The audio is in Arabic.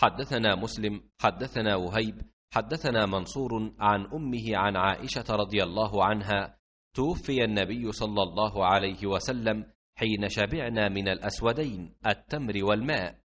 حدثنا مسلم حدثنا وهيب حدثنا منصور عن امه عن عائشه رضي الله عنها توفي النبي صلى الله عليه وسلم حين شبعنا من الاسودين التمر والماء